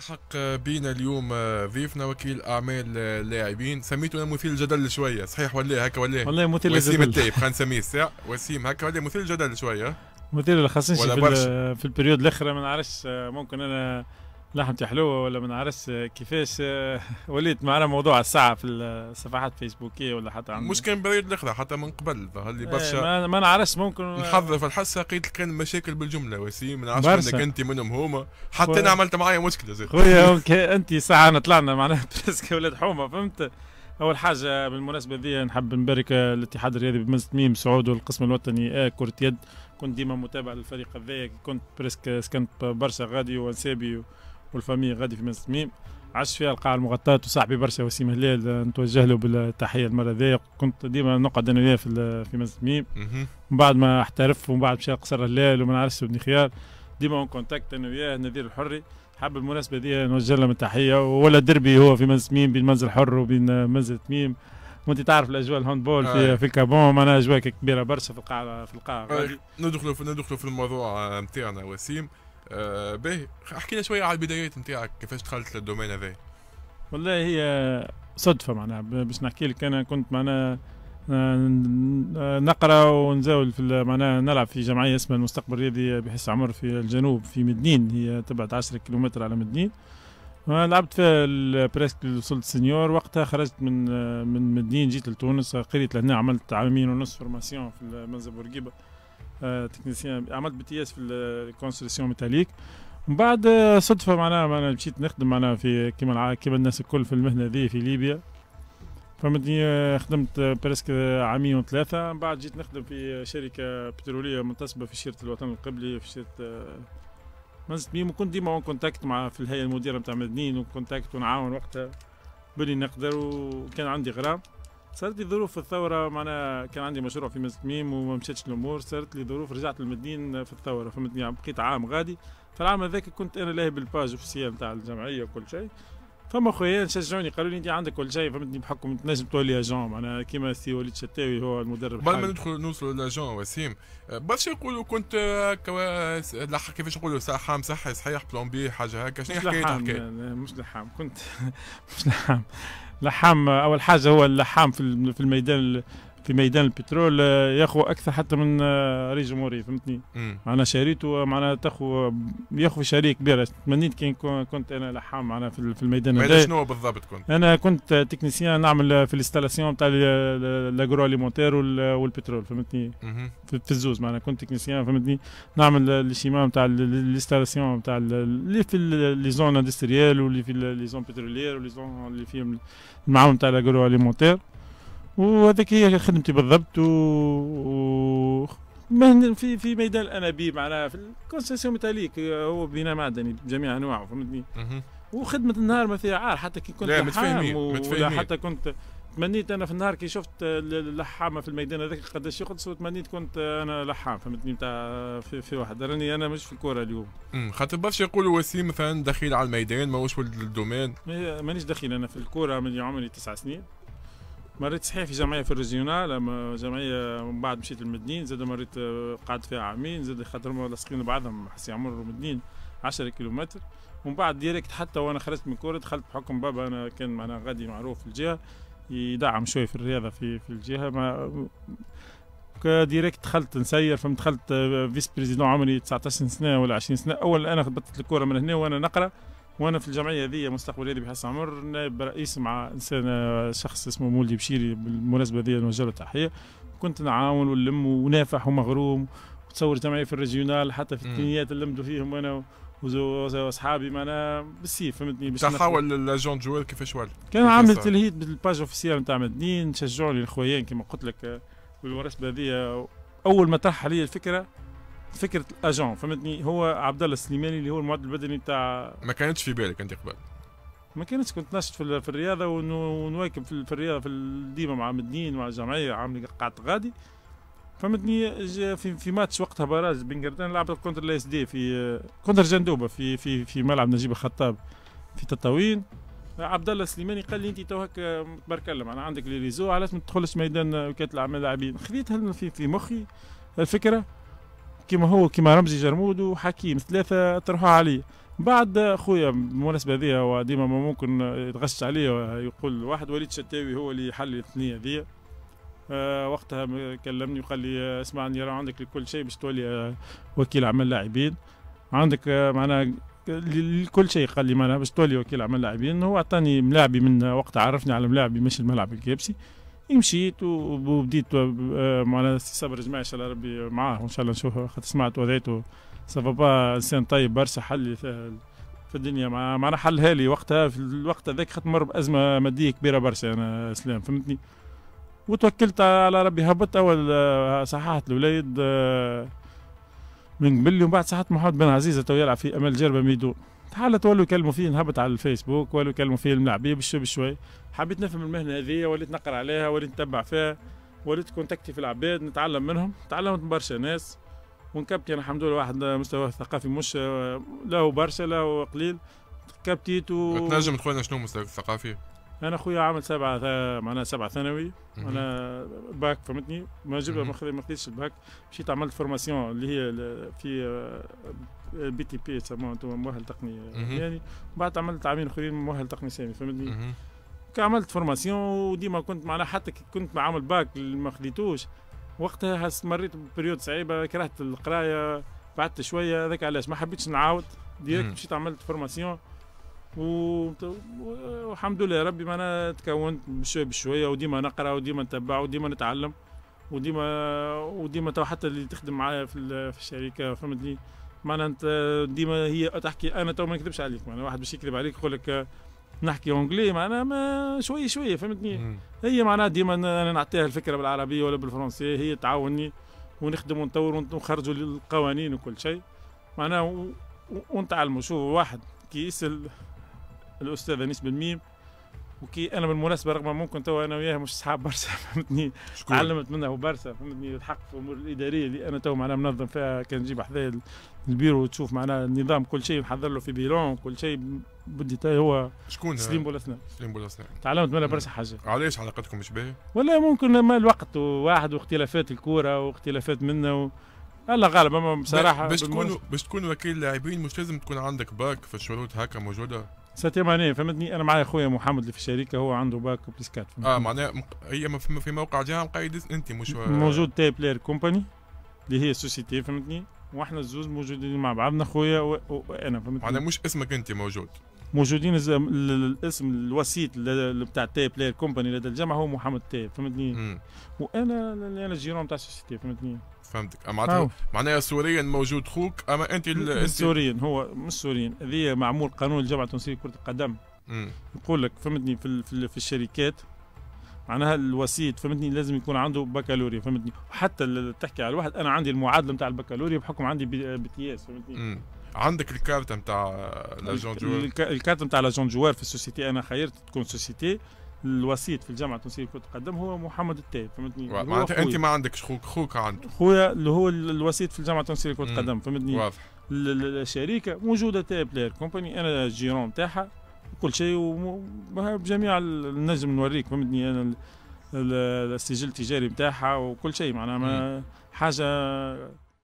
التحق بينا اليوم آه، ضيفنا وكيل اعمال آه، لاعبين سميته انا مثير الجدل شويه صحيح ولا هكا ولا والله مثير الجدل وسيم التايب خلينا نسميه الساعه وسيم هكا ولا مثير الجدل شويه مثير خاصني في, في البريود الاخيره ما نعرفش آه، ممكن انا لحمتي حلوه ولا ما نعرفش كيفاش وليت معنا موضوع الساعه في الصفحات الفيسبوكيه ولا حتى عندنا مش كان بريد الاخرى حتى من قبل ظهر لي إيه، برشا ما نعرفش ممكن نحضر في الحصه لقيت كان مشاكل بالجمله وسيم ما نعرفش انك انت منهم هما حتى انا عملت معايا مشكله زاد خويا انت ساعه طلعنا معناها برسك ولاد حومه فهمت اول حاجه بالمناسبه ذي نحب نبارك الاتحاد الرياضي بمزة ميم سعود والقسم الوطني آه كره يد كنت ديما متابع للفريق هذايا كنت برسك سكنت برشا غادي وانسابي والفامي غادي في منزل تميم عاش فيها القاعة المغطاة وصاحبي برشا وسيم هلال آه، نتوجه له بالتحية المرة ذي كنت ديما نقعد أنا وياه في في منزل تميم من بعد ما احترف ومن بعد مشى قصر هلال وما نعرفش بن خيار ديما اون كونتاكت أنا وياه نذير الحري حاب المناسبة ذي نوجه لهم التحية ولا دربي هو في منزل تميم بين منزل حر وبين منزل تميم وانت تعرف الاجواء الهاندبول في آه. في الكابون معناها اجواء كبيره برشا في القاعه في القاعه آه. ندخلوا في ندخلوا في الموضوع نتاعنا آه، وسيم آه، به باهي احكي لنا شويه على البدايات نتاعك كيفاش دخلت للدومين هذا والله هي صدفه معناها باش نحكي لك انا كنت معناها آه، نقرا ونزاول في معناها نلعب في جمعيه اسمها المستقبل الرياضي بحس عمر في الجنوب في مدنين هي تبعد 10 كيلومتر على مدنين آه، لعبت في البريسك وصلت سينيور وقتها خرجت من من مدين جيت لتونس قريت لهنا عملت عامين ونص فورماسيون في منزل بورقيبه تكنيسيان آه، عملت بي تي اس في الكونسترسيون ميتاليك من بعد آه، صدفه معناها انا مشيت نخدم معناها في كيما كيما الناس الكل في المهنه ذي في ليبيا فمدني آه، خدمت برسك عامين وثلاثة من بعد جيت نخدم في شركة بترولية منتصبة في شيرة الوطن القبلي في شيرة منزلت بيهم وكنت ديما اون كونتاكت مع في الهيئة المديرة متاع مدنين وكونتاكت ونعاون وقتها بلي نقدر وكان عندي غرام صارت لي ظروف في الثوره معناها كان عندي مشروع في مستميم وما مشاتش الامور صارت لي ظروف رجعت للمدين في الثوره فهمتني يعني بقيت عام غادي فالعام هذاك كنت انا لاهي بالباج اوفيسيال نتاع الجمعيه وكل شيء فما خويا شجعوني قالوا لي انت عندك كل شيء فهمتني بحكم تنجم تولي اجون معناها كيما سي وليد شتاوي هو المدرب قبل ما ندخل نوصلوا لاجون وسيم برشا يقولوا كنت كيفاش نقولوا حام صحي صحيح بلومبي حاجه هكا شنو حكايه مش لحام كنت مش لحام لحام اول حاجه هو اللحام في الميدان في ميدان البترول آه، ياخو اكثر حتى من آه، رئيس الجمهوريه فهمتني معناها شريته معناها تاخو ياخو شريك كبير تمنيت كان كنت انا لحام معناها في الميدان هذا شنو بالضبط كنت؟ انا كنت تكنيسيان نعمل آه، في الانستالاسيون تاع لاغرو اليمونتير والبترول فهمتني في الزوز معناها كنت تكنيسيان فهمتني نعمل الشيما تاع الانستالاسيون تاع اللي في لي زون اندستريال واللي في لي زون بترولير واللي زون اللي فيهم المعاون تاع لاغرو اليمونتير وهذيك هي خدمتي بالضبط و, و... مهن في في ميدان الانابيب معناها في الكونسيسيون ميتاليك هو بناء معدني بجميع انواعه فهمتني وخدمه النهار ما فيها عار حتى كي كنت لا متفاهمين متفاهمين حتى كنت تمنيت انا في النهار كي شفت اللحامه في الميدان هذاك قداش يقدس وتمنيت كنت انا لحام فهمتني نتاع في, في واحد راني انا مش في الكوره اليوم خاطر برشا يقولوا وسيم مثلا دخيل على الميدان ماهوش ولد الدومين مانيش دخيل انا في الكوره من عمري تسع سنين مريت صحيح في جمعيه في الريجيونال جمعيه من بعد مشيت للمدنين زاد مريت آه، قعدت فيها عامين زاد خاطر لاصقين بعضهم حسي عمر مدنين 10 كيلومتر ومن بعد ديريكت حتى وانا خرجت من كوره دخلت بحكم بابا انا كان معنا غادي معروف في الجهه يدعم شويه في الرياضه في في الجهه ما ديريكت دخلت نسير فهمت دخلت آه، فيس بريزيدون عمري 19 سنه ولا 20 سنه اول انا خبطت الكوره من هنا وانا نقرا وانا في الجمعيه هذه مستقبل هذه بحس عمر نائب رئيس مع انسان آه، شخص اسمه مولدي بشيري بالمناسبه هذه نوجه له تحيه كنت نعاون ونلم ونافح ومغروم وتصور جمعيه في الريجيونال حتى في الثنيات لمدوا فيهم انا واصحابي معنا بالسيف فهمتني باش تحاول الاجون جوال كيفاش ولد؟ كان عامل تلهيد بالباج اوفيسيال نتاع مدنين شجعوا لي الخويان كما قلت لك آه، بالمناسبه هذه آه، اول ما طرح علي الفكره فكره اجون فهمتني هو عبد الله السليماني اللي هو المعد البدني تاع ما كانتش في بالك انت قبل ما كانتش كنت نشط في الرياضه ونواكب في الرياضه في ديما مع مدنيين مع الجمعيه عامل قاعد غادي فهمتني في, في ماتش وقتها براز بن قردان لعبت كونتر الاس دي في كونتر جندوبه في في في ملعب نجيب الخطاب في تطاوين عبد الله السليماني قال لي انت تو هكا متبركلم انا عندك لي ريزو علاش ما تدخلش ميدان وكاله الاعمال لاعبين خذيتها في في مخي الفكره كيما هو كيما رمزي جرمود وحكيم ثلاثه طرحوا علي بعد خويا بالمناسبه هذيا هو ديما ما ممكن يتغش عليا يقول واحد وليد شتاوي هو اللي حل الثنيه هذيا أه وقتها كلمني وقال لي اسمعني راه عندك لكل شيء باش تولي آه، وكيل عمل لاعبين عندك آه، معناها لكل شيء قال لي معناها باش تولي وكيل عمل لاعبين هو عطاني ملاعبي من وقت عرفني على ملاعبي مش الملعب الكابسي مشيت وبديت آه، معناها صبر جماعي ان شاء الله ربي معاه وان شاء الله نشوفه خاطر سمعت وذاته سافا با انسان طيب برشا حل في الدنيا مع معنا حل هالي وقتها في الوقت هذاك خاطر مر بازمه ماديه كبيره برشا انا اسلام فهمتني وتوكلت على ربي هبطت اول آه، صححت الولاد آه، من قبل ومن بعد صححت محمد بن عزيزه تو يلعب في امل جربه ميدو حالة ولوا يكلموا فيه نهبط على الفيسبوك ولوا يكلموا فيه الملاعبيه بشوي بشوي حبيت نفهم المهنه هذه وليت نقرا عليها وليت نتبع فيها وليت كونتاكتي في العباد نتعلم منهم تعلمت من برشا ناس ونكبتي انا الحمد لله واحد مستوى ثقافي مش له برشا له قليل كبتيت و تنجم تقول شنو مستوى الثقافي؟ انا اخويا عامل سبعه معناها سبعه ثانوي انا باك فهمتني ما جبت ما خديتش الباك مشيت عملت فورماسيون اللي هي في بي تي بي يسموها انتم مؤهل تقني يعني بعد عملت عامين اخرين مؤهل تقني سامي فهمتني عملت فورماسيون وديما كنت معناها حتى كنت عامل باك ما خديتوش وقتها مريت بريود صعيبه كرهت القرايه بعدت شويه هذاك علاش ما حبيتش نعاود ديريكت مشيت عملت فورماسيون والحمد لله ربي ما انا تكونت بشويه بشويه وديما نقرا وديما نتبع وديما نتعلم وديما وديما تو حتى اللي تخدم معايا في, في الشركه فهمتني معناها انت ديما هي تحكي انا تو ما نكذبش عليك معناها واحد باش يكذب عليك يقول لك نحكي اونجلي معناها ما شويه شويه فهمتني هي معناها ديما انا نعطيها الفكره بالعربيه ولا بالفرنسيه هي تعاوني ونخدم ونطور ونخرجوا القوانين وكل شيء معناها ونتعلموا شوف واحد كي يسال الاستاذه نسبة الميم وكي انا بالمناسبه رغم ممكن تو انا وياها مش صحاب برشا فهمتني تعلمت علمت منها برشا فهمتني الحق في الامور الاداريه اللي انا تو معناها منظم فيها كان نجيب حذايا البيرو وتشوف معناها النظام كل شيء نحضر له في بيلون كل شيء بالديتاي هو شكون سليم بولسنا سليم بولسنا تعلمت منها برشا حاجه علاش علاقتكم مش باهيه؟ ولا ممكن ما الوقت واحد واختلافات الكوره واختلافات منا و... الله غالب اما بصراحه باش تكون باش تكون وكيل لاعبين مش لازم تكون عندك باك في الشروط هكا موجوده ساتيام معناها فهمتني انا معايا خويا محمد اللي في الشركه هو عنده باك بلس 4 اه معناها هي في موقع جهه مقيد انت مش موجود تي بلاير كومباني اللي هي سوسيتي فهمتني واحنا الزوز موجودين مع بعضنا خويا وانا فهمتني معناها مش اسمك انت موجود موجودين الاسم الوسيط بتاع تاي بلاير كومباني لدى الجامعه هو محمد تاي فهمتني مم. وانا انا الجيرون بتاع السوسيتي فهمتني فهمتك معناتها معناها سوريا موجود خوك اما انت سوريا هو مش سوريا هذه معمول قانون الجامعه التونسيه لكره القدم يقول لك فهمتني في, في, في الشركات معناها الوسيط فهمتني لازم يكون عنده بكالوريا فهمتني وحتى تحكي على الواحد انا عندي المعادله نتاع البكالوريا بحكم عندي بي تي اس فهمتني مم. عندك الكارت نتاع لاجون جوار الكارت نتاع لاجون جوار في السوسيتي انا خيرت تكون سوسيتي الوسيط في الجامعه التونسيه كنت تقدم هو محمد التايب فهمتني معناتها انت ما عندكش خوك خوك عنده خويا اللي هو الوسيط في الجامعه التونسيه كنت تقدم فهمتني واضح الشركه موجوده تايب بلاير كومباني انا الجيرون نتاعها كل شيء بجميع النجم نوريك فهمتني انا السجل التجاري نتاعها وكل شيء معناها حاجه